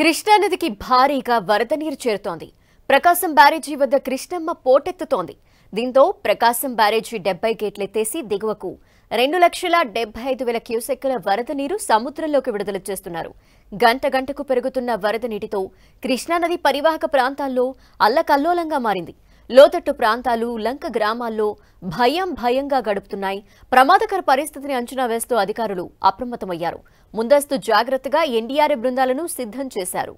కృష్ణానదికి భారీగా వరద నీరు చేరుతోంది ప్రకాశం బ్యారేజీ వద్ద కృష్ణమ్మ పోటెత్తుతోంది దీంతో ప్రకాశం బ్యారేజీ డెబ్బై గేట్లెత్తేసి దిగువకు రెండు లక్షల డెబ్బై ఐదు వేల క్యూసెక్కుల వరద నీరు సముద్రంలోకి విడుదల చేస్తున్నారు గంట గంటకు పెరుగుతున్న వరద నీటితో కృష్ణానది పరివాహక ప్రాంతాల్లో అల్లకల్లోలంగా మారింది లోతట్టు ప్రాంతాలు లంక గ్రామాల్లో భయం భయంగా గడుపుతున్నాయి ప్రమాదకర పరిస్థితిని అంచనా వేస్తూ అధికారులు అప్రమత్తమయ్యారు ముందస్తు జాగ్రత్తగా ఎన్డీఆర్ఏ బృందాలను సిద్ధం చేశారు